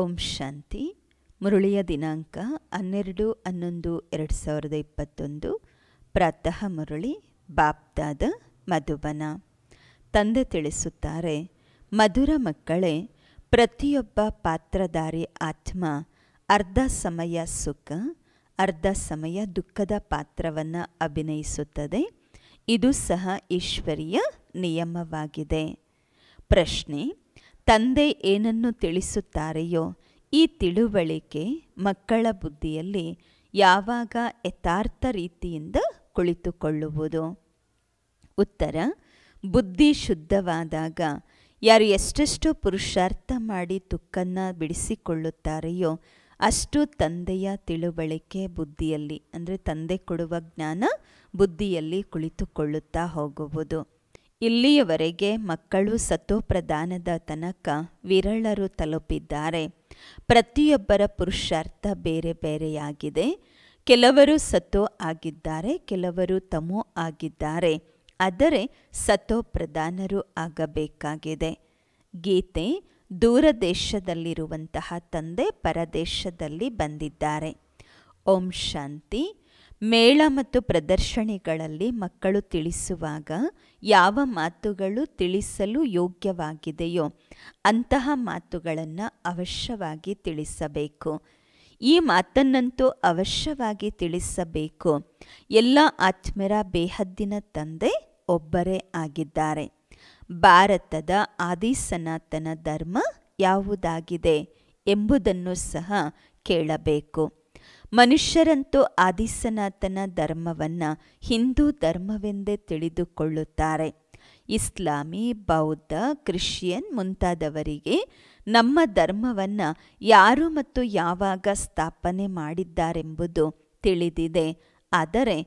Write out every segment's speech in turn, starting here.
ಓಂ ಶಾಂತಿ ಮುರುಳಿಯ ದಿನಾಂಕ ಹನ್ನೆರಡು ಹನ್ನೊಂದು ಎರಡು ಸಾವಿರದ ಇಪ್ಪತ್ತೊಂದು ಪ್ರಾತಃ ಮುರುಳಿ ಬಾಪ್ದಾದ ಮಧುಬನ ತಂದೆ ತಿಳಿಸುತ್ತಾರೆ ಮಧುರ ಮಕ್ಕಳೇ ಪ್ರತಿಯೊಬ್ಬ ಪಾತ್ರಧಾರಿ ಆತ್ಮ ಅರ್ಧ ಸಮಯ ಸುಖ ಅರ್ಧ ಸಮಯ ದುಃಖದ ಪಾತ್ರವನ್ನು ಅಭಿನಯಿಸುತ್ತದೆ ಇದು ಸಹ ಈಶ್ವರಿಯ ನಿಯಮವಾಗಿದೆ ಪ್ರಶ್ನೆ ತಂದೆ ಏನನ್ನು ತಿಳಿಸುತ್ತಾರೆಯೋ ಈ ತಿಳುವಳಿಕೆ ಮಕ್ಕಳ ಬುದ್ಧಿಯಲ್ಲಿ ಯಾವಾಗ ಯಥಾರ್ಥ ರೀತಿಯಿಂದ ಕುಳಿತುಕೊಳ್ಳುವುದು ಉತ್ತರ ಬುದ್ಧಿ ಶುದ್ಧವಾದಾಗ ಯಾರು ಎಷ್ಟೆಷ್ಟು ಪುರುಷಾರ್ಥ ಮಾಡಿ ತುಕ್ಕನ್ನು ಬಿಡಿಸಿಕೊಳ್ಳುತ್ತಾರೆಯೋ ಅಷ್ಟು ತಂದೆಯ ತಿಳುವಳಿಕೆ ಬುದ್ಧಿಯಲ್ಲಿ ಅಂದರೆ ತಂದೆ ಕೊಡುವ ಜ್ಞಾನ ಬುದ್ಧಿಯಲ್ಲಿ ಕುಳಿತುಕೊಳ್ಳುತ್ತಾ ಹೋಗುವುದು ಇಲ್ಲಿಯವರೆಗೆ ಮಕ್ಕಳು ಸತೋಪ್ರದಾನದ ತನಕ ವಿರಳರು ತಲುಪಿದ್ದಾರೆ ಪ್ರತಿಯೊಬ್ಬರ ಪುರುಷಾರ್ಥ ಬೇರೆ ಬೇರೆಯಾಗಿದೆ ಕೆಲವರು ಸತೋ ಆಗಿದ್ದಾರೆ ಕೆಲವರು ತಮೋ ಆಗಿದ್ದಾರೆ ಆದರೆ ಸತೋ ಪ್ರಧಾನರು ಆಗಬೇಕಾಗಿದೆ ಗೀತೆ ದೂರ ದೇಶದಲ್ಲಿರುವಂತಹ ತಂದೆ ಪರದೇಶದಲ್ಲಿ ಬಂದಿದ್ದಾರೆ ಓಂ ಶಾಂತಿ ಮೇಳ ಮತ್ತು ಪ್ರದರ್ಶನಿಗಳಲ್ಲಿ ಮಕ್ಕಳು ತಿಳಿಸುವಾಗ ಯಾವ ಮಾತುಗಳು ತಿಳಿಸಲು ಯೋಗ್ಯವಾಗಿದೆಯೋ ಅಂತಹ ಮಾತುಗಳನ್ನು ಅವಶ್ಯವಾಗಿ ತಿಳಿಸಬೇಕು ಈ ಮಾತನ್ನಂತೂ ಅವಶ್ಯವಾಗಿ ತಿಳಿಸಬೇಕು ಎಲ್ಲ ಆತ್ಮರ ಬೇಹದ್ದಿನ ತಂದೆ ಒಬ್ಬರೇ ಆಗಿದ್ದಾರೆ ಭಾರತದ ಸನಾತನ ಧರ್ಮ ಯಾವುದಾಗಿದೆ ಎಂಬುದನ್ನು ಸಹ ಕೇಳಬೇಕು ಮನುಷ್ಯರಂತೂ ಆದಿಸನಾಥನ ಧರ್ಮವನ್ನು ಹಿಂದೂ ಧರ್ಮವೆಂದೇ ತಿಳಿದುಕೊಳ್ಳುತ್ತಾರೆ ಇಸ್ಲಾಮಿ ಬೌದ್ಧ ಕ್ರಿಶ್ಚಿಯನ್ ಮುಂತಾದವರಿಗೆ ನಮ್ಮ ಧರ್ಮವನ್ನು ಯಾರು ಮತ್ತು ಯಾವಾಗ ಸ್ಥಾಪನೆ ಮಾಡಿದ್ದಾರೆಂಬುದು ತಿಳಿದಿದೆ ಆದರೆ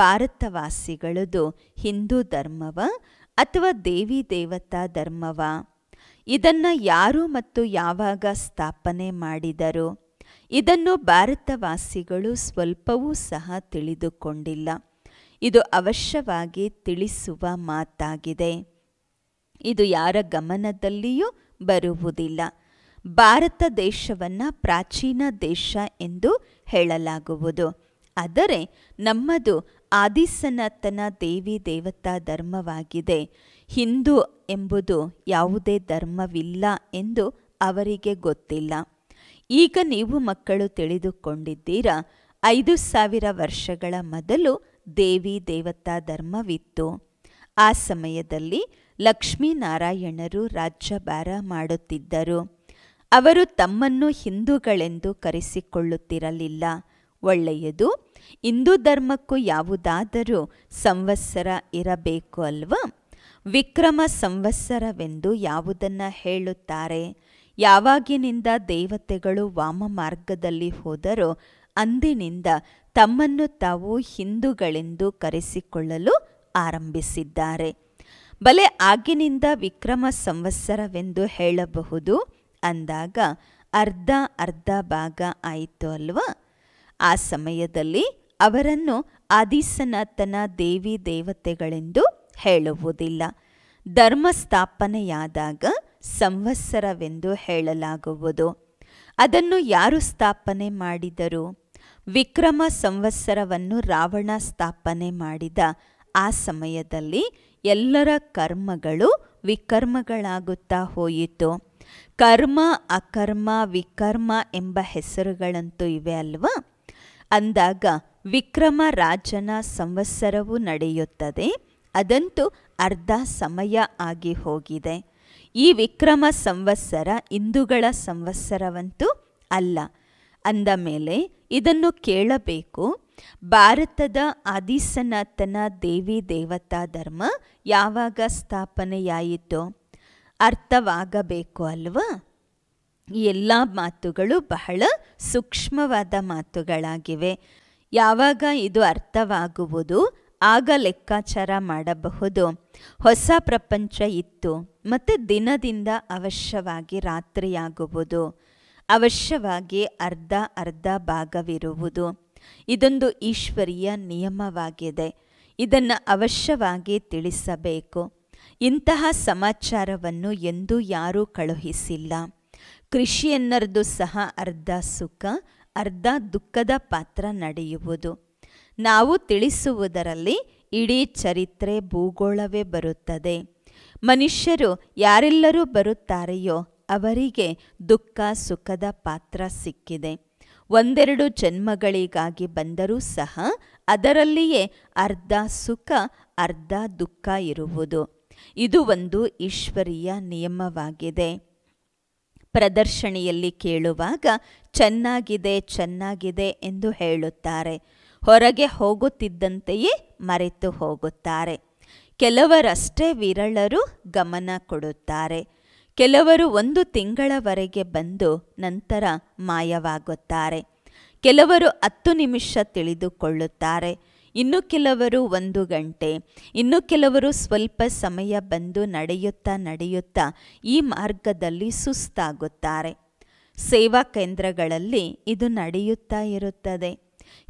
ಭಾರತವಾಸಿಗಳದು ಹಿಂದೂ ಧರ್ಮವ ಅಥವಾ ದೇವಿ ದೇವತಾ ಧರ್ಮವ ಇದನ್ನು ಯಾರು ಮತ್ತು ಯಾವಾಗ ಸ್ಥಾಪನೆ ಮಾಡಿದರು ಇದನ್ನು ಭಾರತವಾಸಿಗಳು ಸ್ವಲ್ಪವೂ ಸಹ ತಿಳಿದುಕೊಂಡಿಲ್ಲ ಇದು ಅವಶ್ಯವಾಗಿ ತಿಳಿಸುವ ಮಾತಾಗಿದೆ ಇದು ಯಾರ ಗಮನದಲ್ಲಿಯೂ ಬರುವುದಿಲ್ಲ ಭಾರತ ದೇಶವನ್ನು ಪ್ರಾಚೀನ ದೇಶ ಎಂದು ಹೇಳಲಾಗುವುದು ಆದರೆ ನಮ್ಮದು ಆದಿಸನಾತನ ದೇವಿ ದೇವತಾ ಧರ್ಮವಾಗಿದೆ ಹಿಂದೂ ಎಂಬುದು ಯಾವುದೇ ಧರ್ಮವಿಲ್ಲ ಎಂದು ಅವರಿಗೆ ಗೊತ್ತಿಲ್ಲ ಈಗ ನೀವು ಮಕ್ಕಳು ತಿಳಿದುಕೊಂಡಿದ್ದೀರಾ ಐದು ಸಾವಿರ ವರ್ಷಗಳ ಮೊದಲು ದೇವಿ ದೇವತಾ ಧರ್ಮವಿತ್ತು ಆ ಸಮಯದಲ್ಲಿ ಲಕ್ಷ್ಮೀನಾರಾಯಣರು ರಾಜ್ಯಭಾರ ಮಾಡುತ್ತಿದ್ದರು ಅವರು ತಮ್ಮನ್ನು ಹಿಂದೂಗಳೆಂದು ಕರೆಸಿಕೊಳ್ಳುತ್ತಿರಲಿಲ್ಲ ಒಳ್ಳೆಯದು ಹಿಂದೂ ಧರ್ಮಕ್ಕೂ ಯಾವುದಾದರೂ ಸಂವತ್ಸರ ಇರಬೇಕು ಅಲ್ವಾ ವಿಕ್ರಮ ಸಂವತ್ಸರವೆಂದು ಯಾವುದನ್ನು ಹೇಳುತ್ತಾರೆ ಯಾವಾಗಿನಿಂದ ದೇವತೆಗಳು ವಾಮ ಮಾರ್ಗದಲ್ಲಿ ಹೋದರೋ ಅಂದಿನಿಂದ ತಮ್ಮನ್ನು ತಾವು ಹಿಂದೂಗಳೆಂದು ಕರೆಸಿಕೊಳ್ಳಲು ಆರಂಭಿಸಿದ್ದಾರೆ ಬಲೆ ಆಗಿನಿಂದ ವಿಕ್ರಮ ಸಂವತ್ಸರವೆಂದು ಹೇಳಬಹುದು ಅಂದಾಗ ಅರ್ಧ ಅರ್ಧ ಭಾಗ ಆಯಿತು ಅಲ್ವಾ ಆ ಸಮಯದಲ್ಲಿ ಅವರನ್ನು ಆದಿಸನಾಥನ ದೇವಿ ದೇವತೆಗಳೆಂದು ಹೇಳುವುದಿಲ್ಲ ಧರ್ಮ ಸ್ಥಾಪನೆಯಾದಾಗ ಸಂವತ್ಸರವೆಂದು ಹೇಳಲಾಗುವುದು ಅದನ್ನು ಯಾರು ಸ್ಥಾಪನೆ ಮಾಡಿದರು ವಿಕ್ರಮ ಸಂವತ್ಸರವನ್ನು ರಾವಣ ಸ್ಥಾಪನೆ ಮಾಡಿದ ಆ ಸಮಯದಲ್ಲಿ ಎಲ್ಲರ ಕರ್ಮಗಳು ವಿಕರ್ಮಗಳಾಗುತ್ತಾ ಹೋಯಿತು ಕರ್ಮ ಅಕರ್ಮ ವಿಕರ್ಮ ಎಂಬ ಹೆಸರುಗಳಂತೂ ಇವೆ ಅಲ್ವಾ ಅಂದಾಗ ವಿಕ್ರಮ ರಾಜನ ಸಂವತ್ಸರವು ನಡೆಯುತ್ತದೆ ಅದಂತೂ ಅರ್ಧ ಸಮಯ ಆಗಿ ಹೋಗಿದೆ ಈ ವಿಕ್ರಮ ಸಂವತ್ಸರ ಹಿಂದೂಗಳ ಸಂವತ್ಸರವಂತೂ ಅಲ್ಲ ಅಂದ ಮೇಲೆ ಇದನ್ನು ಕೇಳಬೇಕು ಭಾರತದ ಆದಿಸನಾತನ ದೇವಿ ದೇವತಾ ಧರ್ಮ ಯಾವಾಗ ಸ್ಥಾಪನೆಯಾಯಿತು ಅರ್ಥವಾಗಬೇಕು ಅಲ್ವಾ ಎಲ್ಲ ಮಾತುಗಳು ಬಹಳ ಸೂಕ್ಷ್ಮವಾದ ಮಾತುಗಳಾಗಿವೆ ಯಾವಾಗ ಇದು ಅರ್ಥವಾಗುವುದು ಆಗ ಲೆಕ್ಕಾಚಾರ ಮಾಡಬಹುದು ಹೊಸ ಪ್ರಪಂಚ ಇತ್ತು ಮತ್ತು ದಿನದಿಂದ ಅವಶ್ಯವಾಗಿ ರಾತ್ರಿಯಾಗುವುದು ಅವಶ್ಯವಾಗಿ ಅರ್ಧ ಅರ್ಧ ಭಾಗವಿರುವುದು ಇದೊಂದು ಈಶ್ವರೀಯ ನಿಯಮವಾಗಿದೆ ಇದನ್ನು ಅವಶ್ಯವಾಗಿ ತಿಳಿಸಬೇಕು ಇಂತಹ ಸಮಾಚಾರವನ್ನು ಎಂದೂ ಯಾರೂ ಕಳುಹಿಸಿಲ್ಲ ಕೃಷಿಯನ್ನರದು ಸಹ ಅರ್ಧ ಸುಖ ಅರ್ಧ ದುಃಖದ ಪಾತ್ರ ನಡೆಯುವುದು ನಾವು ತಿಳಿಸುವುದರಲ್ಲಿ ಇಡೀ ಚರಿತ್ರೆ ಭೂಗೋಳವೇ ಬರುತ್ತದೆ ಮನುಷ್ಯರು ಯಾರೆಲ್ಲರೂ ಬರುತ್ತಾರೆಯೋ ಅವರಿಗೆ ದುಃಖ ಸುಖದ ಪಾತ್ರ ಸಿಕ್ಕಿದೆ ಒಂದೆರಡು ಜನ್ಮಗಳಿಗಾಗಿ ಬಂದರೂ ಸಹ ಅದರಲ್ಲಿಯೇ ಅರ್ಧ ಸುಖ ಅರ್ಧ ದುಃಖ ಇರುವುದು ಇದು ಒಂದು ಈಶ್ವರೀಯ ನಿಯಮವಾಗಿದೆ ಪ್ರದರ್ಶನಿಯಲ್ಲಿ ಕೇಳುವಾಗ ಚೆನ್ನಾಗಿದೆ ಚೆನ್ನಾಗಿದೆ ಎಂದು ಹೇಳುತ್ತಾರೆ ಹೊರಗೆ ಹೋಗುತ್ತಿದ್ದಂತೆಯೇ ಮರೆತು ಹೋಗುತ್ತಾರೆ ಕೆಲವರಷ್ಟೇ ವಿರಳರು ಗಮನ ಕೊಡುತ್ತಾರೆ ಕೆಲವರು ಒಂದು ತಿಂಗಳವರೆಗೆ ಬಂದು ನಂತರ ಮಾಯವಾಗುತ್ತಾರೆ ಕೆಲವರು ಹತ್ತು ನಿಮಿಷ ತಿಳಿದುಕೊಳ್ಳುತ್ತಾರೆ ಇನ್ನು ಕೆಲವರು ಒಂದು ಗಂಟೆ ಇನ್ನು ಕೆಲವರು ಸ್ವಲ್ಪ ಸಮಯ ಬಂದು ನಡೆಯುತ್ತಾ ನಡೆಯುತ್ತಾ ಈ ಮಾರ್ಗದಲ್ಲಿ ಸುಸ್ತಾಗುತ್ತಾರೆ ಸೇವಾ ಕೇಂದ್ರಗಳಲ್ಲಿ ಇದು ನಡೆಯುತ್ತಾ ಇರುತ್ತದೆ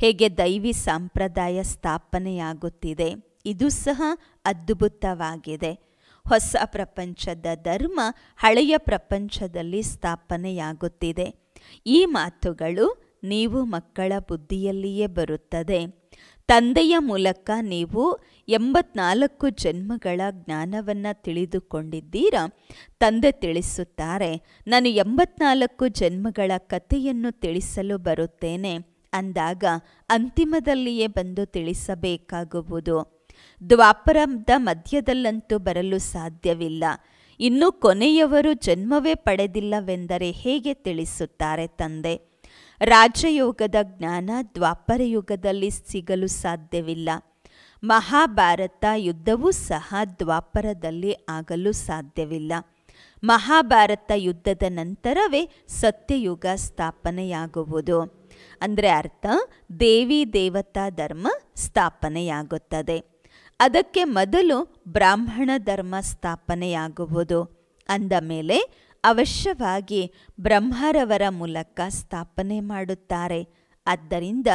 ಹೇಗೆ ದೈವಿ ಸಂಪ್ರದಾಯ ಸ್ಥಾಪನೆಯಾಗುತ್ತಿದೆ ಇದು ಸಹ ಅದ್ಭುತವಾಗಿದೆ ಹೊಸ ಪ್ರಪಂಚದ ಧರ್ಮ ಹಳೆಯ ಪ್ರಪಂಚದಲ್ಲಿ ಸ್ಥಾಪನೆಯಾಗುತ್ತಿದೆ ಈ ಮಾತುಗಳು ನೀವು ಮಕ್ಕಳ ಬುದ್ಧಿಯಲ್ಲಿಯೇ ಬರುತ್ತದೆ ತಂದೆಯ ಮೂಲಕ ನೀವು ಎಂಬತ್ನಾಲ್ಕು ಜನ್ಮಗಳ ಜ್ಞಾನವನ್ನು ತಿಳಿದುಕೊಂಡಿದ್ದೀರಾ ತಂದೆ ತಿಳಿಸುತ್ತಾರೆ ನಾನು ಎಂಬತ್ನಾಲ್ಕು ಜನ್ಮಗಳ ಕಥೆಯನ್ನು ತಿಳಿಸಲು ಬರುತ್ತೇನೆ ಅಂದಾಗ ಅಂತಿಮದಲ್ಲಿಯೇ ಬಂದು ತಿಳಿಸಬೇಕಾಗುವುದು ದ್ವಾಪರದ ಮಧ್ಯದಲ್ಲಂತೂ ಬರಲು ಸಾಧ್ಯವಿಲ್ಲ ಇನ್ನು ಕೊನೆಯವರು ಜನ್ಮವೇ ಪಡೆದಿಲ್ಲವೆಂದರೆ ಹೇಗೆ ತಿಳಿಸುತ್ತಾರೆ ತಂದೆ ರಾಜಯೋಗದ ಜ್ಞಾನ ದ್ವಾಪರ ಯುಗದಲ್ಲಿ ಸಿಗಲು ಸಾಧ್ಯವಿಲ್ಲ ಮಹಾಭಾರತ ಯುದ್ಧವೂ ಸಹ ದ್ವಾಪರದಲ್ಲಿ ಆಗಲು ಸಾಧ್ಯವಿಲ್ಲ ಮಹಾಭಾರತ ಯುದ್ಧದ ನಂತರವೇ ಸತ್ಯಯುಗ ಸ್ಥಾಪನೆಯಾಗುವುದು ಅಂದರೆ ಅರ್ಥ ದೇವಿ ದೇವತಾ ಧರ್ಮ ಸ್ಥಾಪನೆಯಾಗುತ್ತದೆ ಅದಕ್ಕೆ ಮೊದಲು ಬ್ರಾಹ್ಮಣ ಧರ್ಮ ಸ್ಥಾಪನೆಯಾಗುವುದು ಅಂದ ಮೇಲೆ ಅವಶ್ಯವಾಗಿ ಬ್ರಹ್ಮರವರ ಮೂಲಕ ಸ್ಥಾಪನೆ ಮಾಡುತ್ತಾರೆ ಆದ್ದರಿಂದ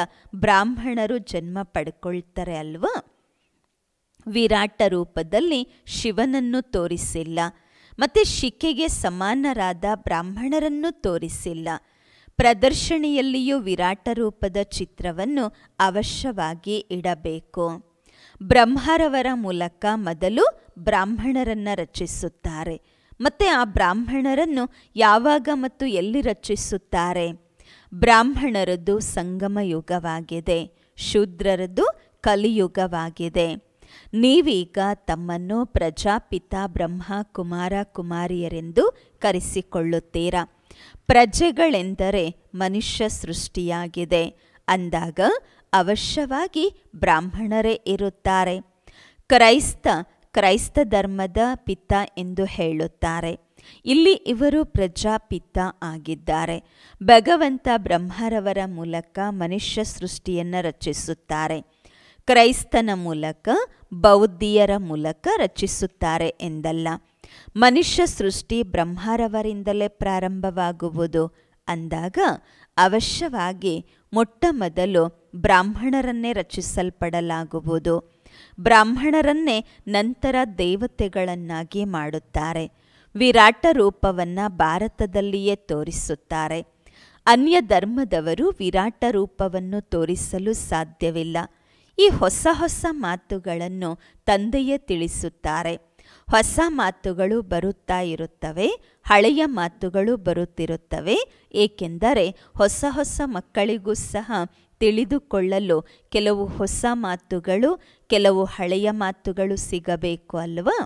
ಬ್ರಾಹ್ಮಣರು ಜನ್ಮ ಪಡ್ಕೊಳ್ತಾರೆ ಅಲ್ವಾ ವಿರಾಟ ರೂಪದಲ್ಲಿ ಶಿವನನ್ನು ತೋರಿಸಿಲ್ಲ ಮತ್ತು ಶಿಖೆಗೆ ಸಮಾನರಾದ ಬ್ರಾಹ್ಮಣರನ್ನು ತೋರಿಸಿಲ್ಲ ಪ್ರದರ್ಶನೆಯಲ್ಲಿಯೂ ವಿರಾಟ ರೂಪದ ಚಿತ್ರವನ್ನು ಅವಶ್ಯವಾಗಿ ಇಡಬೇಕು ಬ್ರಹ್ಮರವರ ಮೂಲಕ ಮೊದಲು ಬ್ರಾಹ್ಮಣರನ್ನು ರಚಿಸುತ್ತಾರೆ ಮತ್ತು ಆ ಬ್ರಾಹ್ಮಣರನ್ನು ಯಾವಾಗ ಮತ್ತು ಎಲ್ಲಿ ರಚಿಸುತ್ತಾರೆ ಬ್ರಾಹ್ಮಣರದ್ದು ಸಂಗಮ ಯುಗವಾಗಿದೆ ಶೂದ್ರರದ್ದು ಕಲಿಯುಗವಾಗಿದೆ ನೀವೀಗ ತಮ್ಮನ್ನು ಪ್ರಜಾಪಿತ ಬ್ರಹ್ಮ ಕುಮಾರ ಕುಮಾರಿಯರೆಂದು ಕರೆಸಿಕೊಳ್ಳುತ್ತೀರಾ ಪ್ರಜೆಗಳೆಂದರೆ ಮನುಷ್ಯ ಸೃಷ್ಟಿಯಾಗಿದೆ ಅಂದಾಗ ಅವಶ್ಯವಾಗಿ ಬ್ರಾಹ್ಮಣರೇ ಇರುತ್ತಾರೆ ಕ್ರೈಸ್ತ ಕ್ರೈಸ್ತ ಧರ್ಮದ ಪಿತ್ತ ಎಂದು ಹೇಳುತ್ತಾರೆ ಇಲ್ಲಿ ಇವರು ಪ್ರಜಾಪಿತ್ತ ಆಗಿದ್ದಾರೆ ಭಗವಂತ ಬ್ರಹ್ಮರವರ ಮೂಲಕ ಮನುಷ್ಯ ಸೃಷ್ಟಿಯನ್ನು ರಚಿಸುತ್ತಾರೆ ಕ್ರೈಸ್ತನ ಮೂಲಕ ಬೌದ್ಧಿಯರ ಮೂಲಕ ರಚಿಸುತ್ತಾರೆ ಎಂದಲ್ಲ ಮನುಷ್ಯ ಸೃಷ್ಟಿ ಬ್ರಹ್ಮರವರಿಂದಲೇ ಪ್ರಾರಂಭವಾಗುವುದು ಅಂದಾಗ ಅವಶ್ಯವಾಗಿ ಮೊಟ್ಟ ಮೊದಲು ಬ್ರಾಹ್ಮಣರನ್ನೇ ರಚಿಸಲ್ಪಡಲಾಗುವುದು ಬ್ರಾಹ್ಮಣರನ್ನೇ ನಂತರ ದೇವತೆಗಳನ್ನಾಗಿ ಮಾಡುತ್ತಾರೆ ವಿರಾಟ ರೂಪವನ್ನು ಭಾರತದಲ್ಲಿಯೇ ತೋರಿಸುತ್ತಾರೆ ಅನ್ಯ ಧರ್ಮದವರು ವಿರಾಟ ರೂಪವನ್ನು ತೋರಿಸಲು ಸಾಧ್ಯವಿಲ್ಲ ಈ ಹೊಸ ಹೊಸ ಮಾತುಗಳನ್ನು ತಂದೆಯೇ ತಿಳಿಸುತ್ತಾರೆ ಹೊಸ ಮಾತುಗಳು ಬರುತ್ತಾ ಇರುತ್ತವೆ ಹಳೆಯ ಮಾತುಗಳು ಬರುತ್ತಿರುತ್ತವೆ ಏಕೆಂದರೆ ಹೊಸ ಹೊಸ ಮಕ್ಕಳಿಗೂ ಸಹ ತಿಳಿದುಕೊಳ್ಳಲು ಕೆಲವು ಹೊಸ ಮಾತುಗಳು ಕೆಲವು ಹಳೆಯ ಮಾತುಗಳು ಸಿಗಬೇಕು ಅಲ್ವಾ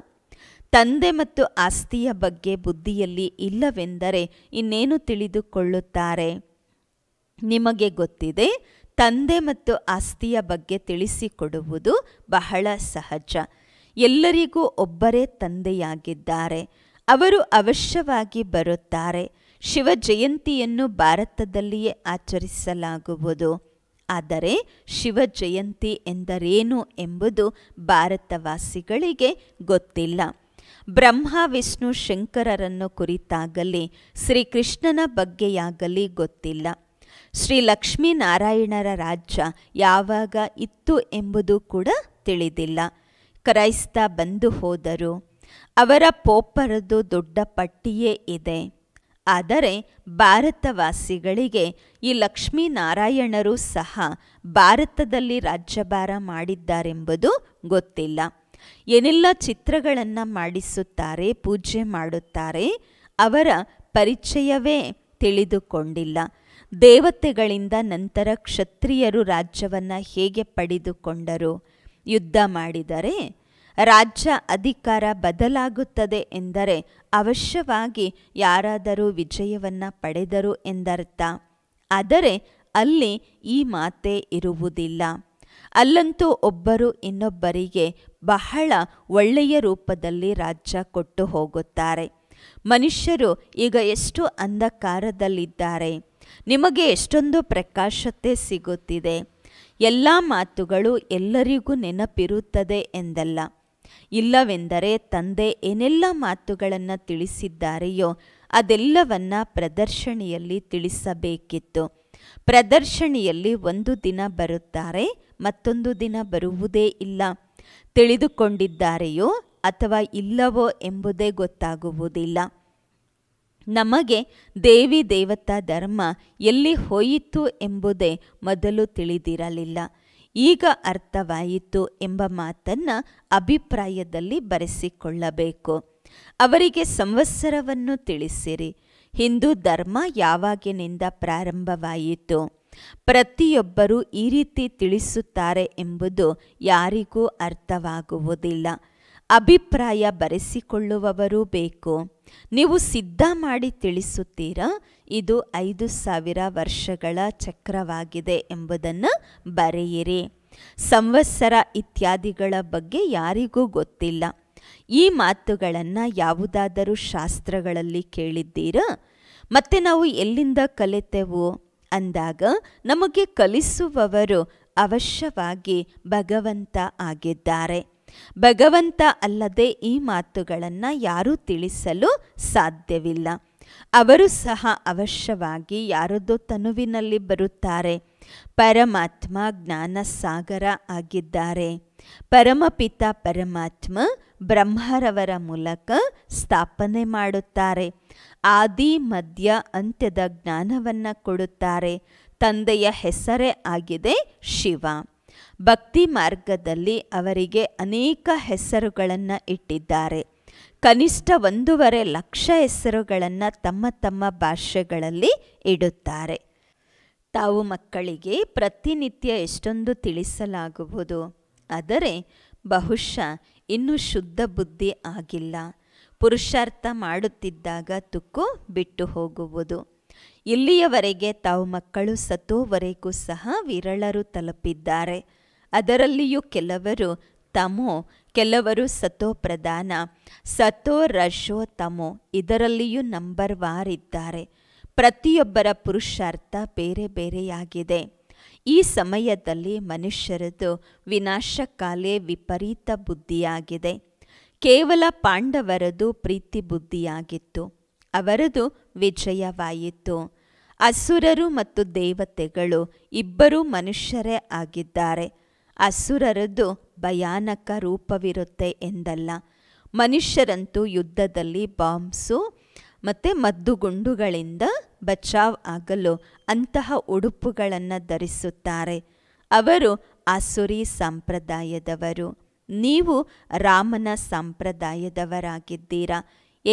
ತಂದೆ ಮತ್ತು ಆಸ್ತಿಯ ಬಗ್ಗೆ ಬುದ್ಧಿಯಲ್ಲಿ ಇಲ್ಲವೆಂದರೆ ಇನ್ನೇನು ತಿಳಿದುಕೊಳ್ಳುತ್ತಾರೆ ನಿಮಗೆ ಗೊತ್ತಿದೆ ತಂದೆ ಮತ್ತು ಆಸ್ತಿಯ ಬಗ್ಗೆ ತಿಳಿಸಿಕೊಡುವುದು ಬಹಳ ಸಹಜ ಎಲ್ಲರಿಗೂ ಒಬ್ಬರೇ ತಂದೆಯಾಗಿದ್ದಾರೆ ಅವರು ಅವಶ್ಯವಾಗಿ ಬರುತ್ತಾರೆ ಶಿವ ಜಯಂತಿಯನ್ನು ಭಾರತದಲ್ಲಿಯೇ ಆಚರಿಸಲಾಗುವುದು ಆದರೆ ಶಿವ ಜಯಂತಿ ಎಂದರೇನು ಎಂಬುದು ಭಾರತವಾಸಿಗಳಿಗೆ ಗೊತ್ತಿಲ್ಲ ಬ್ರಹ್ಮ ವಿಷ್ಣು ಶಂಕರರನ್ನು ಕುರಿತಾಗಲಿ ಶ್ರೀಕೃಷ್ಣನ ಬಗ್ಗೆಯಾಗಲಿ ಗೊತ್ತಿಲ್ಲ ಶ್ರೀ ಲಕ್ಷ್ಮೀನಾರಾಯಣರ ರಾಜ್ಯ ಯಾವಾಗ ಇತ್ತು ಎಂಬುದು ಕೂಡ ತಿಳಿದಿಲ್ಲ ಕ್ರೈಸ್ತ ಬಂದು ಹೋದರು ಅವರ ಪೋಪರದು ದೊಡ್ಡ ಪಟ್ಟಿಯೇ ಇದೆ ಆದರೆ ಭಾರತವಾಸಿಗಳಿಗೆ ಈ ಲಕ್ಷ್ಮೀನಾರಾಯಣರು ಸಹ ಭಾರತದಲ್ಲಿ ರಾಜ್ಯಭಾರ ಮಾಡಿದ್ದಾರೆಂಬುದು ಗೊತ್ತಿಲ್ಲ ಏನೆಲ್ಲ ಚಿತ್ರಗಳನ್ನು ಮಾಡಿಸುತ್ತಾರೆ ಪೂಜೆ ಮಾಡುತ್ತಾರೆ ಅವರ ಪರಿಚಯವೇ ತಿಳಿದುಕೊಂಡಿಲ್ಲ ದೇವತೆಗಳಿಂದ ನಂತರ ಕ್ಷತ್ರಿಯರು ರಾಜ್ಯವನ್ನು ಹೇಗೆ ಪಡೆದುಕೊಂಡರು ಯುದ್ಧ ಮಾಡಿದರೆ ರಾಜ್ಯ ಅಧಿಕಾರ ಬದಲಾಗುತ್ತದೆ ಎಂದರೆ ಅವಶ್ಯವಾಗಿ ಯಾರಾದರೂ ವಿಜಯವನ್ನು ಪಡೆದರು ಎಂದರ್ಥ ಆದರೆ ಅಲ್ಲಿ ಈ ಮಾತೆ ಇರುವುದಿಲ್ಲ ಅಲ್ಲಂತೂ ಒಬ್ಬರು ಇನ್ನೊಬ್ಬರಿಗೆ ಬಹಳ ಒಳ್ಳೆಯ ರೂಪದಲ್ಲಿ ರಾಜ್ಯ ಕೊಟ್ಟು ಹೋಗುತ್ತಾರೆ ಮನುಷ್ಯರು ಈಗ ಎಷ್ಟು ಅಂಧಕಾರದಲ್ಲಿದ್ದಾರೆ ನಿಮಗೆ ಎಷ್ಟೊಂದು ಪ್ರಕಾಶತೆ ಸಿಗುತ್ತಿದೆ ಎಲ್ಲ ಮಾತುಗಳು ಎಲ್ಲರಿಗೂ ನೆನಪಿರುತ್ತದೆ ಎಂದಲ್ಲ ಇಲ್ಲವೆಂದರೆ ತಂದೆ ಏನೆಲ್ಲ ಮಾತುಗಳನ್ನು ತಿಳಿಸಿದ್ದಾರೆಯೋ ಅದೆಲ್ಲವನ್ನ ಪ್ರದರ್ಶನಿಯಲ್ಲಿ ತಿಳಿಸಬೇಕಿತ್ತು ಪ್ರದರ್ಶನಿಯಲ್ಲಿ ಒಂದು ದಿನ ಬರುತ್ತಾರೆ ಮತ್ತೊಂದು ದಿನ ಬರುವುದೇ ಇಲ್ಲ ತಿಳಿದುಕೊಂಡಿದ್ದಾರೆಯೋ ಅಥವಾ ಇಲ್ಲವೋ ಎಂಬುದೇ ಗೊತ್ತಾಗುವುದಿಲ್ಲ ನಮಗೆ ದೇವಿ ದೇವತಾ ಧರ್ಮ ಎಲ್ಲಿ ಹೋಯಿತು ಎಂಬುದೇ ಮೊದಲು ತಿಳಿದಿರಲಿಲ್ಲ ಈಗ ಅರ್ಥವಾಯಿತು ಎಂಬ ಮಾತನ್ನು ಅಭಿಪ್ರಾಯದಲ್ಲಿ ಬರೆಸಿಕೊಳ್ಳಬೇಕು ಅವರಿಗೆ ಸಂವತ್ಸರವನ್ನು ತಿಳಿಸಿರಿ ಹಿಂದೂ ಧರ್ಮ ಯಾವಾಗಿನಿಂದ ಪ್ರಾರಂಭವಾಯಿತು ಪ್ರತಿಯೊಬ್ಬರೂ ಈ ರೀತಿ ತಿಳಿಸುತ್ತಾರೆ ಎಂಬುದು ಯಾರಿಗೂ ಅರ್ಥವಾಗುವುದಿಲ್ಲ ಅಭಿಪ್ರಾಯ ಬರೆಸಿಕೊಳ್ಳುವವರು ಬೇಕು ನೀವು ಸಿದ್ಧ ಮಾಡಿ ತಿಳಿಸುತ್ತೀರಾ ಇದು ಐದು ಸಾವಿರ ವರ್ಷಗಳ ಚಕ್ರವಾಗಿದೆ ಎಂಬುದನ್ನು ಬರೆಯಿರಿ ಸಂವತ್ಸರ ಇತ್ಯಾದಿಗಳ ಬಗ್ಗೆ ಯಾರಿಗೂ ಗೊತ್ತಿಲ್ಲ ಈ ಮಾತುಗಳನ್ನು ಯಾವುದಾದರೂ ಶಾಸ್ತ್ರಗಳಲ್ಲಿ ಕೇಳಿದ್ದೀರಾ ಮತ್ತು ನಾವು ಎಲ್ಲಿಂದ ಕಲಿತೆವು ಅಂದಾಗ ನಮಗೆ ಕಲಿಸುವವರು ಅವಶ್ಯವಾಗಿ ಭಗವಂತ ಆಗಿದ್ದಾರೆ ಭಗವಂತ ಅಲ್ಲದೆ ಈ ಮಾತುಗಳನ್ನು ಯಾರೂ ತಿಳಿಸಲು ಸಾಧ್ಯವಿಲ್ಲ ಅವರು ಸಹ ಅವಶ್ಯವಾಗಿ ಯಾರದೋ ತನುವಿನಲ್ಲಿ ಬರುತ್ತಾರೆ ಪರಮಾತ್ಮ ಜ್ಞಾನ ಸಾಗರ ಆಗಿದ್ದಾರೆ ಪರಮಪಿತ ಪರಮಾತ್ಮ ಬ್ರಹ್ಮರವರ ಮೂಲಕ ಸ್ಥಾಪನೆ ಮಾಡುತ್ತಾರೆ ಆದಿ ಮಧ್ಯ ಅಂತ್ಯದ ಜ್ಞಾನವನ್ನು ಕೊಡುತ್ತಾರೆ ತಂದೆಯ ಹೆಸರೇ ಆಗಿದೆ ಶಿವ ಭಕ್ತಿ ಮಾರ್ಗದಲ್ಲಿ ಅವರಿಗೆ ಅನೇಕ ಹೆಸರುಗಳನ್ನು ಇಟ್ಟಿದ್ದಾರೆ ಕನಿಷ್ಠ ಒಂದೂವರೆ ಲಕ್ಷ ಹೆಸರುಗಳನ್ನು ತಮ್ಮ ತಮ್ಮ ಭಾಷೆಗಳಲ್ಲಿ ಇಡುತ್ತಾರೆ ತಾವು ಮಕ್ಕಳಿಗೆ ಪ್ರತಿನಿತ್ಯ ಎಷ್ಟೊಂದು ತಿಳಿಸಲಾಗುವುದು ಆದರೆ ಬಹುಶಃ ಇನ್ನೂ ಶುದ್ಧ ಬುದ್ಧಿ ಆಗಿಲ್ಲ ಪುರುಷಾರ್ಥ ಮಾಡುತ್ತಿದ್ದಾಗ ತುಕ್ಕು ಬಿಟ್ಟು ಹೋಗುವುದು ಇಲ್ಲಿಯವರೆಗೆ ತಾವು ಮಕ್ಕಳು ಸತ್ತೋವರೆಗೂ ಸಹ ವಿರಳರು ತಲುಪಿದ್ದಾರೆ ಅದರಲ್ಲಿಯೂ ಕೆಲವರು ತಮೋ ಕೆಲವರು ಸತೋ ಪ್ರಧಾನ ಸತೋ ರಶೋ ತಮೋ ಇದರಲ್ಲಿಯೂ ನಂಬರ್ ವಾರ್ ಇದ್ದಾರೆ ಪ್ರತಿಯೊಬ್ಬರ ಪುರುಷಾರ್ಥ ಬೇರೆ ಬೇರೆಯಾಗಿದೆ ಈ ಸಮಯದಲ್ಲಿ ಮನುಷ್ಯರದು ವಿನಾಶಕಾಲೆ ವಿಪರೀತ ಬುದ್ಧಿಯಾಗಿದೆ ಕೇವಲ ಪಾಂಡವರದು ಪ್ರೀತಿ ಬುದ್ಧಿಯಾಗಿತ್ತು ಅವರದು ವಿಜಯವಾಯಿತು ಅಸುರರು ಮತ್ತು ದೇವತೆಗಳು ಇಬ್ಬರೂ ಮನುಷ್ಯರೇ ಆಗಿದ್ದಾರೆ ಅಸುರರದ್ದು ಭಯಾನಕ ರೂಪವಿರುತ್ತೆ ಎಂದಲ್ಲ ಮನುಷ್ಯರಂತೂ ಯುದ್ಧದಲ್ಲಿ ಬಾಂಬ್ಸು ಮತ್ತು ಮದ್ದುಗುಂಡುಗಳಿಂದ ಬಚಾವ್ ಆಗಲು ಅಂತಹ ಉಡುಪುಗಳನ್ನು ಧರಿಸುತ್ತಾರೆ ಅವರು ಅಸುರಿ ಸಂಪ್ರದಾಯದವರು ನೀವು ರಾಮನ ಸಂಪ್ರದಾಯದವರಾಗಿದ್ದೀರಾ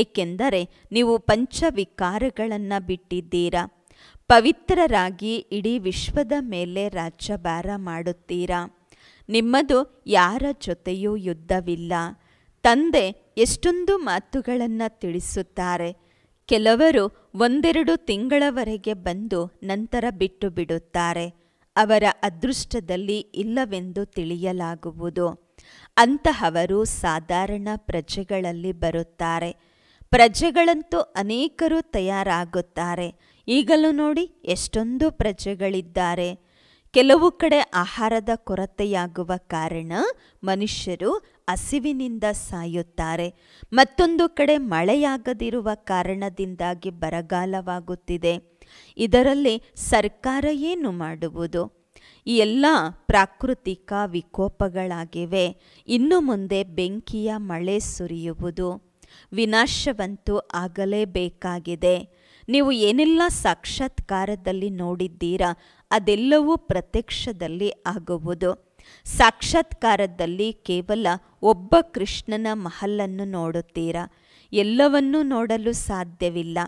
ಏಕೆಂದರೆ ನೀವು ಪಂಚವಿಕಾರಗಳನ್ನು ಬಿಟ್ಟಿದ್ದೀರಾ ಪವಿತ್ರರಾಗಿ ಇಡೀ ವಿಶ್ವದ ಮೇಲೆ ರಾಜ್ಯಭಾರ ಮಾಡುತ್ತೀರಾ ನಿಮ್ಮದು ಯಾರ ಜೊತೆಯೂ ಯುದ್ಧವಿಲ್ಲ ತಂದೆ ಎಷ್ಟೊಂದು ಮಾತುಗಳನ್ನು ತಿಳಿಸುತ್ತಾರೆ ಕೆಲವರು ಒಂದೆರಡು ತಿಂಗಳವರೆಗೆ ಬಂದು ನಂತರ ಬಿಟ್ಟು ಬಿಡುತ್ತಾರೆ ಅವರ ಅದೃಷ್ಟದಲ್ಲಿ ಇಲ್ಲವೆಂದು ತಿಳಿಯಲಾಗುವುದು ಅಂತಹವರು ಸಾಧಾರಣ ಪ್ರಜೆಗಳಲ್ಲಿ ಬರುತ್ತಾರೆ ಪ್ರಜೆಗಳಂತೂ ಅನೇಕರು ತಯಾರಾಗುತ್ತಾರೆ ಈಗಲೂ ನೋಡಿ ಎಷ್ಟೊಂದು ಪ್ರಜೆಗಳಿದ್ದಾರೆ ಕೆಲವು ಕಡೆ ಆಹಾರದ ಕೊರತೆಯಾಗುವ ಕಾರಣ ಮನುಷ್ಯರು ಹಸಿವಿನಿಂದ ಸಾಯುತ್ತಾರೆ ಮತ್ತೊಂದು ಕಡೆ ಮಳೆಯಾಗದಿರುವ ಕಾರಣದಿಂದಾಗಿ ಬರಗಾಲವಾಗುತ್ತಿದೆ ಇದರಲ್ಲಿ ಸರ್ಕಾರ ಏನು ಮಾಡುವುದು ಈ ಎಲ್ಲ ಪ್ರಾಕೃತಿಕ ವಿಕೋಪಗಳಾಗಿವೆ ಇನ್ನು ಮುಂದೆ ಬೆಂಕಿಯ ಮಳೆ ಸುರಿಯುವುದು ವಿನಾಶವಂತೂ ಆಗಲೇಬೇಕಾಗಿದೆ ನೀವು ಏನೆಲ್ಲ ಸಾಕ್ಷಾತ್ಕಾರದಲ್ಲಿ ನೋಡಿದ್ದೀರಾ ಅದೆಲ್ಲವೂ ಪ್ರತ್ಯಕ್ಷದಲ್ಲಿ ಆಗುವುದು ಸಾಕ್ಷಾತ್ಕಾರದಲ್ಲಿ ಕೇವಲ ಒಬ್ಬ ಕೃಷ್ಣನ ಮಹಲನ್ನು ನೋಡುತ್ತೀರಾ ಎಲ್ಲವನ್ನೂ ನೋಡಲು ಸಾಧ್ಯವಿಲ್ಲ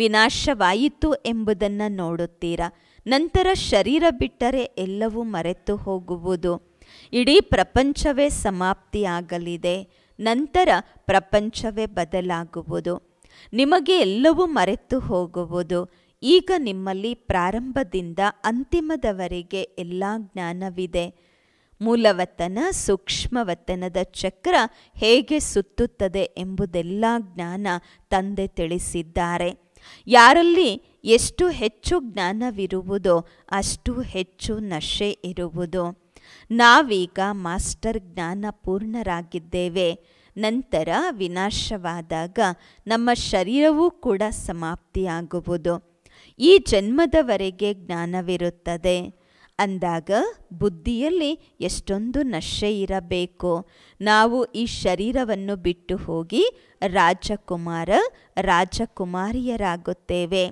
ವಿನಾಶವಾಯಿತು ಎಂಬುದನ್ನು ನೋಡುತ್ತೀರಾ ನಂತರ ಶರೀರ ಬಿಟ್ಟರೆ ಎಲ್ಲವೂ ಮರೆತು ಹೋಗುವುದು ಇಡೀ ಪ್ರಪಂಚವೇ ಸಮಾಪ್ತಿಯಾಗಲಿದೆ ನಂತರ ಪ್ರಪಂಚವೇ ಬದಲಾಗುವುದು ನಿಮಗೆ ಎಲ್ಲವೂ ಮರೆತು ಹೋಗುವುದು ಈಗ ನಿಮ್ಮಲ್ಲಿ ಪ್ರಾರಂಭದಿಂದ ಅಂತಿಮದವರೆಗೆ ಎಲ್ಲ ಜ್ಞಾನವಿದೆ ಮೂಲವತನ ಸೂಕ್ಷ್ಮವತನದ ಚಕ್ರ ಹೇಗೆ ಸುತ್ತುತ್ತದೆ ಎಂಬುದೆಲ್ಲ ಜ್ಞಾನ ತಂದೆ ತಿಳಿಸಿದ್ದಾರೆ ಯಾರಲ್ಲಿ ಎಷ್ಟು ಹೆಚ್ಚು ಜ್ಞಾನವಿರುವುದೋ ಅಷ್ಟು ಹೆಚ್ಚು ನಶೆ ಇರುವುದು ನಾವೀಗ ಮಾಸ್ಟರ್ ಜ್ಞಾನ ಪೂರ್ಣರಾಗಿದ್ದೇವೆ ನಂತರ ವಿನಾಶವಾದಾಗ ನಮ್ಮ ಶರೀರವೂ ಕೂಡ ಸಮಾಪ್ತಿಯಾಗುವುದು ಈ ಜನ್ಮದವರೆಗೆ ಜ್ಞಾನವಿರುತ್ತದೆ ಅಂದಾಗ ಬುದ್ಧಿಯಲ್ಲಿ ಎಷ್ಟೊಂದು ನಶೆ ಇರಬೇಕು ನಾವು ಈ ಶರೀರವನ್ನು ಬಿಟ್ಟು ಹೋಗಿ ರಾಜಕುಮಾರ ರಾಜಕುಮಾರಿಯರಾಗುತ್ತೇವೆ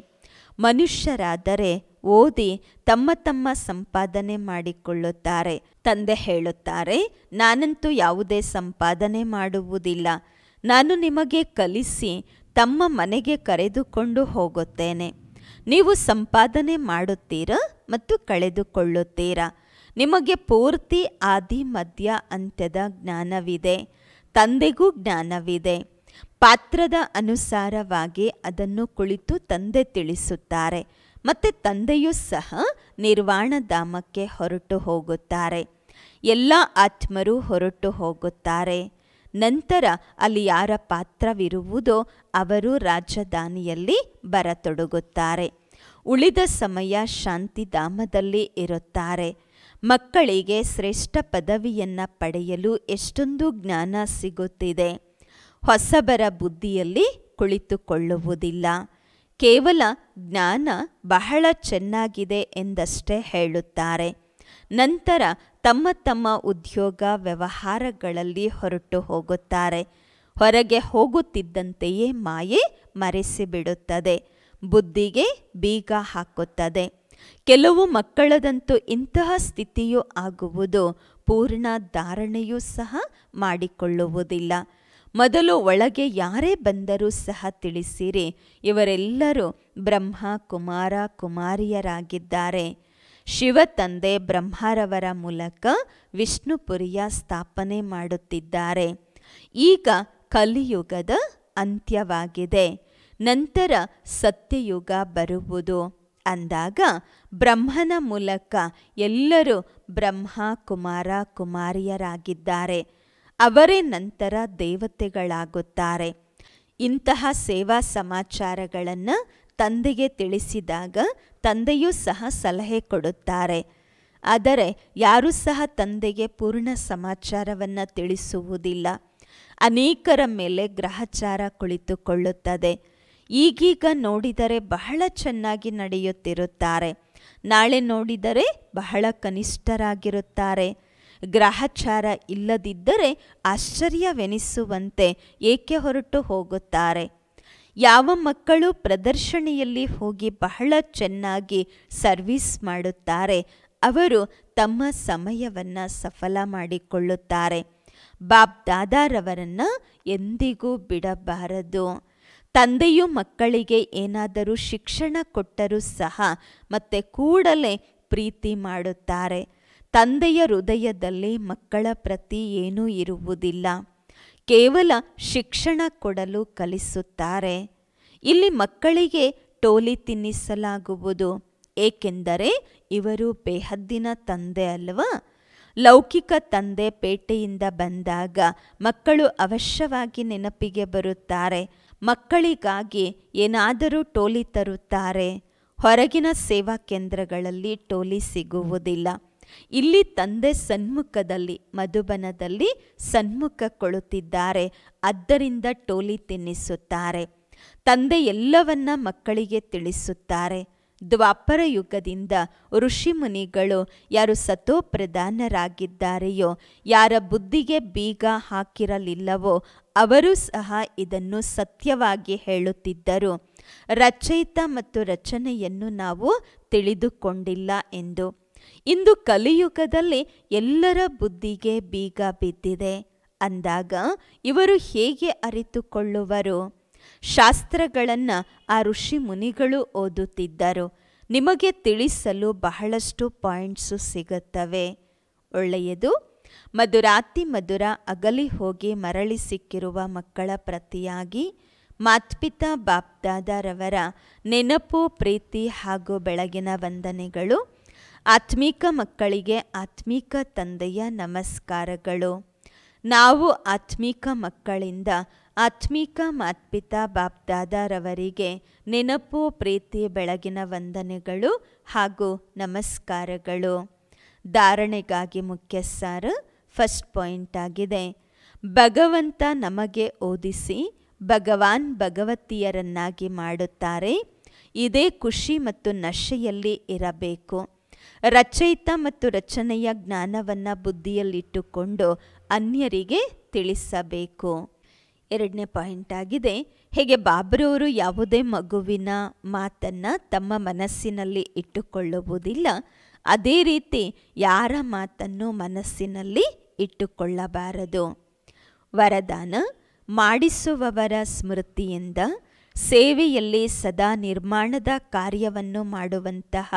ಮನುಷ್ಯರಾದರೆ ಓದಿ ತಮ್ಮ ತಮ್ಮ ಸಂಪಾದನೆ ಮಾಡಿಕೊಳ್ಳುತ್ತಾರೆ ತಂದೆ ಹೇಳುತ್ತಾರೆ ನಾನಂತೂ ಯಾವುದೇ ಸಂಪಾದನೆ ಮಾಡುವುದಿಲ್ಲ ನಾನು ನಿಮಗೆ ಕಲಿಸಿ ತಮ್ಮ ಮನೆಗೆ ಕರೆದುಕೊಂಡು ಹೋಗುತ್ತೇನೆ ನೀವು ಸಂಪಾದನೆ ಮಾಡುತ್ತೀರಾ ಮತ್ತು ಕಳೆದುಕೊಳ್ಳುತ್ತೀರಾ ನಿಮಗೆ ಪೂರ್ತಿ ಆದಿ ಮಧ್ಯ ಅಂತ್ಯದ ಜ್ಞಾನವಿದೆ ತಂದೆಗೂ ಜ್ಞಾನವಿದೆ ಪಾತ್ರದ ಅನುಸಾರವಾಗಿ ಅದನ್ನು ಕುಳಿತು ತಂದೆ ತಿಳಿಸುತ್ತಾರೆ ಮತ್ತು ತಂದೆಯೂ ಸಹ ನಿರ್ವಾಣ ಧಾಮಕ್ಕೆ ಹೊರಟು ಹೋಗುತ್ತಾರೆ ಎಲ್ಲ ಆತ್ಮರು ಹೊರಟು ಹೋಗುತ್ತಾರೆ ನಂತರ ಅಲ್ಲಿ ಯಾರ ಪಾತ್ರವಿರುವುದೋ ಅವರು ರಾಜಧಾನಿಯಲ್ಲಿ ಬರತೊಡಗುತ್ತಾರೆ ಉಳಿದ ಸಮಯ ಶಾಂತಿಧಾಮದಲ್ಲಿ ಇರುತ್ತಾರೆ ಮಕ್ಕಳಿಗೆ ಶ್ರೇಷ್ಠ ಪದವಿಯನ್ನು ಪಡೆಯಲು ಎಷ್ಟೊಂದು ಜ್ಞಾನ ಸಿಗುತ್ತಿದೆ ಹೊಸಬರ ಬುದ್ಧಿಯಲ್ಲಿ ಕುಳಿತುಕೊಳ್ಳುವುದಿಲ್ಲ ಕೇವಲ ಜ್ಞಾನ ಬಹಳ ಚೆನ್ನಾಗಿದೆ ಎಂದಷ್ಟೇ ಹೇಳುತ್ತಾರೆ ನಂತರ ತಮ್ಮ ತಮ್ಮ ಉದ್ಯೋಗ ವ್ಯವಹಾರಗಳಲ್ಲಿ ಹೊರಟು ಹೋಗುತ್ತಾರೆ ಹೊರಗೆ ಹೋಗುತ್ತಿದ್ದಂತೆಯೇ ಮಾಯೆ ಮರೆಸಿಬಿಡುತ್ತದೆ ಬುದ್ಧಿಗೆ ಬೀಗ ಹಾಕುತ್ತದೆ ಕೆಲವು ಮಕ್ಕಳದಂತೂ ಇಂತಹ ಸ್ಥಿತಿಯು ಆಗುವುದು ಪೂರ್ಣ ಧಾರಣೆಯೂ ಸಹ ಮಾಡಿಕೊಳ್ಳುವುದಿಲ್ಲ ಮೊದಲು ಒಳಗೆ ಯಾರೇ ಬಂದರೂ ಸಹ ತಿಳಿಸಿರಿ ಇವರೆಲ್ಲರೂ ಬ್ರಹ್ಮ ಕುಮಾರ ಕುಮಾರಿಯರಾಗಿದ್ದಾರೆ ಶಿವ ತಂದೆ ಬ್ರಹ್ಮರವರ ಮೂಲಕ ವಿಷ್ಣುಪುರಿಯ ಸ್ಥಾಪನೆ ಮಾಡುತ್ತಿದ್ದಾರೆ ಈಗ ಕಲಿಯುಗದ ಅಂತ್ಯವಾಗಿದೆ ನಂತರ ಸತ್ಯಯುಗ ಬರುವುದು ಅಂದಾಗ ಬ್ರಹ್ಮನ ಮೂಲಕ ಎಲ್ಲರೂ ಬ್ರಹ್ಮ ಕುಮಾರ ಕುಮಾರಿಯರಾಗಿದ್ದಾರೆ ಅವರೇ ನಂತರ ದೇವತೆಗಳಾಗುತ್ತಾರೆ ಇಂತಹ ಸೇವಾ ಸಮಾಚಾರಗಳನ್ನು ತಂದೆಗೆ ತಿಳಿಸಿದಾಗ ತಂದೆಯೂ ಸಹ ಸಲಹೆ ಕೊಡುತ್ತಾರೆ ಆದರೆ ಯಾರೂ ಸಹ ತಂದೆಗೆ ಪೂರ್ಣ ಸಮಾಚಾರವನ್ನು ತಿಳಿಸುವುದಿಲ್ಲ ಅನೇಕರ ಮೇಲೆ ಗ್ರಹಚಾರ ಕುಳಿತುಕೊಳ್ಳುತ್ತದೆ ಈಗೀಗ ನೋಡಿದರೆ ಬಹಳ ಚೆನ್ನಾಗಿ ನಡೆಯುತ್ತಿರುತ್ತಾರೆ ನಾಳೆ ನೋಡಿದರೆ ಬಹಳ ಕನಿಷ್ಠರಾಗಿರುತ್ತಾರೆ ಗ್ರಹಚಾರ ಇಲ್ಲದಿದ್ದರೆ ಆಶ್ಚರ್ಯವೆನಿಸುವಂತೆ ಏಕೆ ಹೊರಟು ಹೋಗುತ್ತಾರೆ ಯಾವ ಮಕ್ಕಳು ಪ್ರದರ್ಶನೆಯಲ್ಲಿ ಹೋಗಿ ಬಹಳ ಚೆನ್ನಾಗಿ ಸರ್ವಿಸ್ ಮಾಡುತ್ತಾರೆ ಅವರು ತಮ್ಮ ಸಮಯವನ್ನು ಸಫಲ ಮಾಡಿಕೊಳ್ಳುತ್ತಾರೆ ಬಾಬ್ ದಾದಾರವರನ್ನು ಎಂದಿಗೂ ಬಿಡಬಾರದು ತಂದೆಯು ಮಕ್ಕಳಿಗೆ ಏನಾದರೂ ಶಿಕ್ಷಣ ಕೊಟ್ಟರೂ ಸಹ ಮತ್ತೆ ಕೂಡಲೇ ಪ್ರೀತಿ ಮಾಡುತ್ತಾರೆ ತಂದೆಯ ಹೃದಯದಲ್ಲಿ ಮಕ್ಕಳ ಪ್ರತಿ ಏನೂ ಇರುವುದಿಲ್ಲ ಕೇವಲ ಶಿಕ್ಷಣ ಕೊಡಲು ಕಲಿಸುತ್ತಾರೆ ಇಲ್ಲಿ ಮಕ್ಕಳಿಗೆ ಟೋಲಿ ತಿನ್ನಿಸಲಾಗುವುದು ಏಕೆಂದರೆ ಇವರು ಬೇಹದ್ದಿನ ತಂದೆ ಅಲ್ವಾ ಲೌಕಿಕ ತಂದೆ ಪೇಟೆಯಿಂದ ಬಂದಾಗ ಮಕ್ಕಳು ಅವಶ್ಯವಾಗಿ ನೆನಪಿಗೆ ಬರುತ್ತಾರೆ ಮಕ್ಕಳಿಗಾಗಿ ಏನಾದರೂ ಟೋಲಿ ತರುತ್ತಾರೆ ಹೊರಗಿನ ಸೇವಾ ಕೇಂದ್ರಗಳಲ್ಲಿ ಟೋಲಿ ಸಿಗುವುದಿಲ್ಲ ಇಲ್ಲಿ ತಂದೆ ಸನ್ಮುಖದಲ್ಲಿ ಮಧುಬನದಲ್ಲಿ ಸನ್ಮುಖ ಕೊಳುತ್ತಿದ್ದಾರೆ ಅದ್ದರಿಂದ ಟೋಲಿ ತಿನ್ನಿಸುತ್ತಾರೆ ತಂದೆ ಎಲ್ಲವನ್ನ ಮಕ್ಕಳಿಗೆ ತಿಳಿಸುತ್ತಾರೆ ದ್ವಾಪರ ಯುಗದಿಂದ ಋಷಿಮುನಿಗಳು ಯಾರು ಸತೋಪ್ರಧಾನರಾಗಿದ್ದಾರೆಯೋ ಯಾರ ಬುದ್ಧಿಗೆ ಬೀಗ ಹಾಕಿರಲಿಲ್ಲವೋ ಅವರು ಸಹ ಇದನ್ನು ಸತ್ಯವಾಗಿ ಹೇಳುತ್ತಿದ್ದರು ರಚಯಿತ ಮತ್ತು ರಚನೆಯನ್ನು ನಾವು ತಿಳಿದುಕೊಂಡಿಲ್ಲ ಎಂದು ಇಂದು ಕಲಿಯುಗದಲ್ಲಿ ಎಲ್ಲರ ಬುದ್ಧಿಗೆ ಬೀಗ ಬಿದ್ದಿದೆ ಅಂದಾಗ ಇವರು ಹೇಗೆ ಅರಿತುಕೊಳ್ಳುವರು ಶಾಸ್ತ್ರಗಳನ್ನು ಆ ಋಷಿ ಮುನಿಗಳು ಓದುತ್ತಿದ್ದರು ನಿಮಗೆ ತಿಳಿಸಲು ಬಹಳಷ್ಟು ಪಾಯಿಂಟ್ಸು ಸಿಗುತ್ತವೆ ಒಳ್ಳೆಯದು ಮಧುರಾತಿ ಮಧುರ ಅಗಲಿ ಹೋಗಿ ಮರಳಿ ಸಿಕ್ಕಿರುವ ಮಕ್ಕಳ ಪ್ರತಿಯಾಗಿ ಮಾತ್ಪಿತಾ ಬಾಪ್ದಾದರವರ ನೆನಪು ಪ್ರೀತಿ ಹಾಗೂ ಬೆಳಗಿನ ವಂದನೆಗಳು ಆತ್ಮೀಕ ಮಕ್ಕಳಿಗೆ ಆತ್ಮೀಕ ತಂದೆಯ ನಮಸ್ಕಾರಗಳು ನಾವು ಆತ್ಮೀಕ ಮಕ್ಕಳಿಂದ ಆತ್ಮೀಕ ಮಾತ್ಪಿತಾ ಬಾಬ್ದಾದಾರವರಿಗೆ ನೆನಪು ಪ್ರೀತಿ ಬೆಳಗಿನ ವಂದನೆಗಳು ಹಾಗೂ ನಮಸ್ಕಾರಗಳು ಧಾರಣೆಗಾಗಿ ಮುಖ್ಯ ಸಾರು ಫಸ್ಟ್ ಪಾಯಿಂಟ್ ಆಗಿದೆ ಭಗವಂತ ನಮಗೆ ಓದಿಸಿ ಭಗವಾನ್ ಭಗವತಿಯರನ್ನಾಗಿ ಮಾಡುತ್ತಾರೆ ಇದೇ ಖುಷಿ ಮತ್ತು ನಶೆಯಲ್ಲಿ ಇರಬೇಕು ರಚಯಿತ ಮತ್ತು ರಚನೆಯ ಜ್ಞಾನವನ್ನು ಬುದ್ಧಿಯಲ್ಲಿಟ್ಟುಕೊಂಡು ಅನ್ಯರಿಗೆ ತಿಳಿಸಬೇಕು ಎರಡನೇ ಪಾಯಿಂಟ್ ಆಗಿದೆ ಹೇಗೆ ಬಾಬ್ರವರು ಯಾವುದೇ ಮಗುವಿನ ಮಾತನ್ನು ತಮ್ಮ ಮನಸ್ಸಿನಲ್ಲಿ ಇಟ್ಟುಕೊಳ್ಳುವುದಿಲ್ಲ ಅದೇ ರೀತಿ ಯಾರ ಮಾತನ್ನು ಮನಸ್ಸಿನಲ್ಲಿ ಇಟ್ಟುಕೊಳ್ಳಬಾರದು ವರದಾನ ಮಾಡಿಸುವವರ ಸ್ಮೃತಿಯಿಂದ ಸೇವೆಯಲ್ಲಿ ಸದಾ ನಿರ್ಮಾಣದ ಕಾರ್ಯವನ್ನು ಮಾಡುವಂತಹ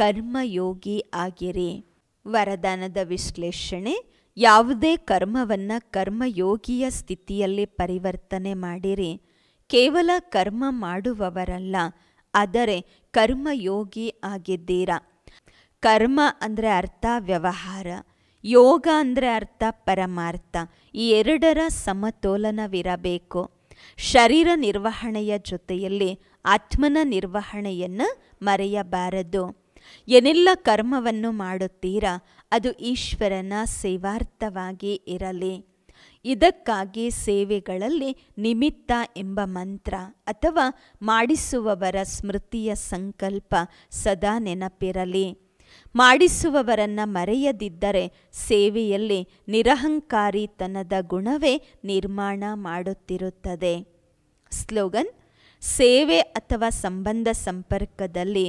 ಕರ್ಮಯೋಗಿ ಆಗಿರಿ ವರದಾನದ ವಿಶ್ಲೇಷಣೆ ಯಾವುದೇ ಕರ್ಮವನ್ನು ಕರ್ಮಯೋಗಿಯ ಸ್ಥಿತಿಯಲ್ಲಿ ಪರಿವರ್ತನೆ ಮಾಡಿರಿ ಕೇವಲ ಕರ್ಮ ಮಾಡುವವರಲ್ಲ ಆದರೆ ಕರ್ಮಯೋಗಿ ಆಗಿದ್ದೀರಾ ಕರ್ಮ ಅಂದರೆ ಅರ್ಥ ವ್ಯವಹಾರ ಯೋಗ ಅಂದರೆ ಅರ್ಥ ಪರಮಾರ್ಥ ಈ ಎರಡರ ಸಮತೋಲನವಿರಬೇಕು ಶರೀರ ನಿರ್ವಹಣೆಯ ಜೊತೆಯಲ್ಲಿ ಆತ್ಮನ ನಿರ್ವಹಣೆಯನ್ನು ಮರೆಯಬಾರದು ಏನೆಲ್ಲ ಕರ್ಮವನ್ನು ಮಾಡುತ್ತೀರಾ ಅದು ಈಶ್ವರನ ಸೇವಾರ್ಥವಾಗಿ ಇರಲಿ ಇದಕ್ಕಾಗಿ ಸೇವೆಗಳಲ್ಲಿ ನಿಮಿತ್ತ ಎಂಬ ಮಂತ್ರ ಅಥವಾ ಮಾಡಿಸುವವರ ಸ್ಮೃತಿಯ ಸಂಕಲ್ಪ ಸದಾ ನೆನಪಿರಲಿ ಮಾಡಿಸುವವರನ್ನು ಮರೆಯದಿದ್ದರೆ ಸೇವೆಯಲ್ಲಿ ನಿರಹಂಕಾರಿತನದ ಗುಣವೇ ನಿರ್ಮಾಣ ಮಾಡುತ್ತಿರುತ್ತದೆ ಸ್ಲೋಗನ್ ಸೇವೆ ಅಥವಾ ಸಂಬಂಧ ಸಂಪರ್ಕದಲ್ಲಿ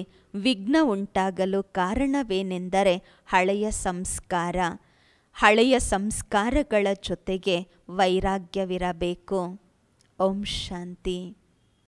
ವಿಘ್ನ ಉಂಟಾಗಲು ಕಾರಣವೇನೆಂದರೆ ಹಳೆಯ ಸಂಸ್ಕಾರ ಹಳೆಯ ಸಂಸ್ಕಾರಗಳ ಜೊತೆಗೆ ವೈರಾಗ್ಯವಿರಬೇಕು ಓಂ ಶಾಂತಿ